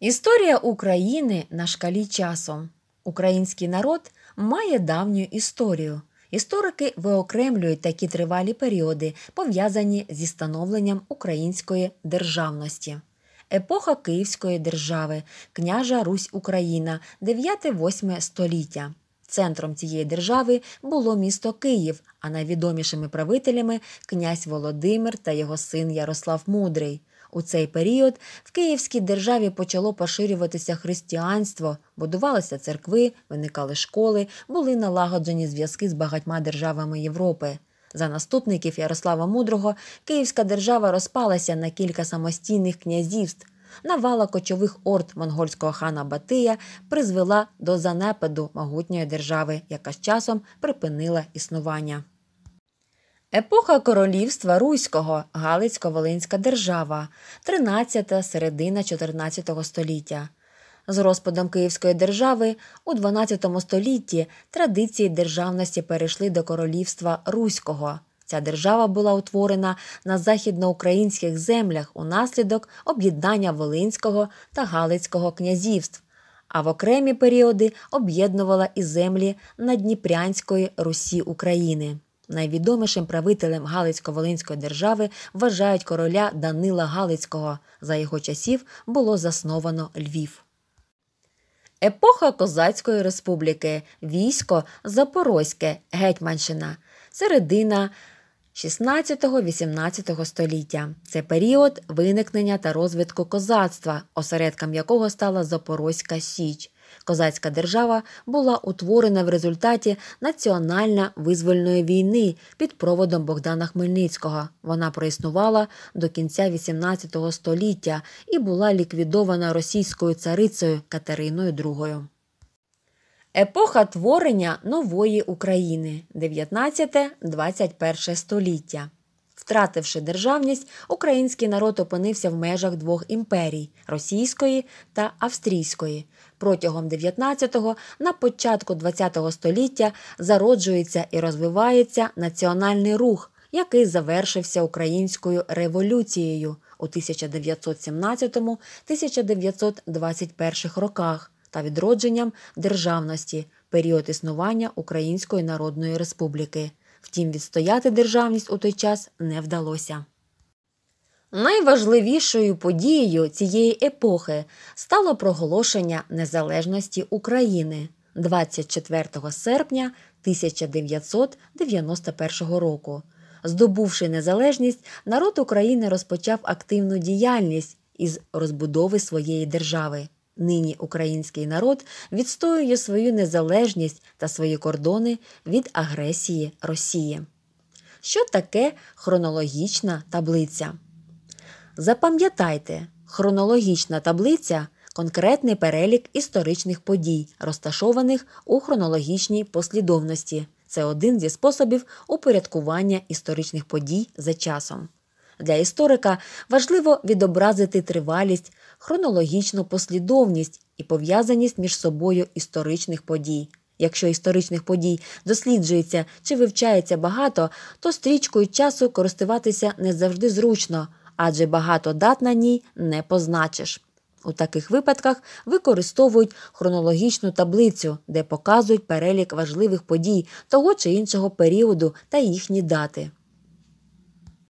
Історія України на шкалі часом. Український народ має давню історію. Історики виокремлюють такі тривалі періоди, пов'язані зі становленням української державності. Епоха Київської держави, княжа Русь Україна, 9-8 століття. Центром цієї держави було місто Київ, а найвідомішими правителями князь Володимир та його син Ярослав Мудрий. У цей період в Київській державі почало поширюватися християнство, будувалися церкви, виникали школи, були налагоджені зв'язки з багатьма державами Європи. За наступників Ярослава Мудрого Київська держава розпалася на кілька самостійних князівств. Навала кочових орд монгольського хана Батия призвела до занепаду могутньої держави, яка з часом припинила існування. Епоха Королівства Руського, Галицько-Волинська держава, 13 та середина 14 століття. З розпадом Київської держави у 12 столітті традиції державності перейшли до королівства Руського. Ця держава була утворена на західноукраїнських землях унаслідок об'єднання Волинського та Галицького князівств, а в окремі періоди об'єднувала і землі Надніпрянської Русі України. Найвідомішим правителем Галицько-Волинської держави вважають короля Данила Галицького. За його часів було засновано Львів. Епоха Козацької республіки. Військо Запорозьке Гетьманщина. Середина 16-18 століття. Це період виникнення та розвитку козацтва, осередком якого стала Запорозька Січ. Козацька держава була утворена в результаті національно-визвольної війни під проводом Богдана Хмельницького. Вона проіснувала до кінця XVIII століття і була ліквідована російською царицею Катериною II. Епоха творення нової України 19-21 століття. Втративши державність, український народ опинився в межах двох імперій російської та австрійської. Протягом 19-го на початку 20-го століття зароджується і розвивається національний рух, який завершився українською революцією у 1917-1921 роках та відродженням державності період існування Української Народної Республіки. Втім, відстояти державність у той час не вдалося. Найважливішою подією цієї епохи стало проголошення незалежності України 24 серпня 1991 року. Здобувши незалежність, народ України розпочав активну діяльність із розбудови своєї держави. Нині український народ відстоює свою незалежність та свої кордони від агресії Росії. Що таке хронологічна таблиця? Запам'ятайте, хронологічна таблиця конкретний перелік історичних подій, розташованих у хронологічній послідовності. Це один зі способів упорядкування історичних подій за часом. Для історика важливо відобразити тривалість хронологічну послідовність і пов'язаність між собою історичних подій. Якщо історичних подій досліджується чи вивчається багато, то стрічкою часу користуватися не завжди зручно, адже багато дат на ній не позначиш. У таких випадках використовують хронологічну таблицю, де показують перелік важливих подій того чи іншого періоду та їхні дати.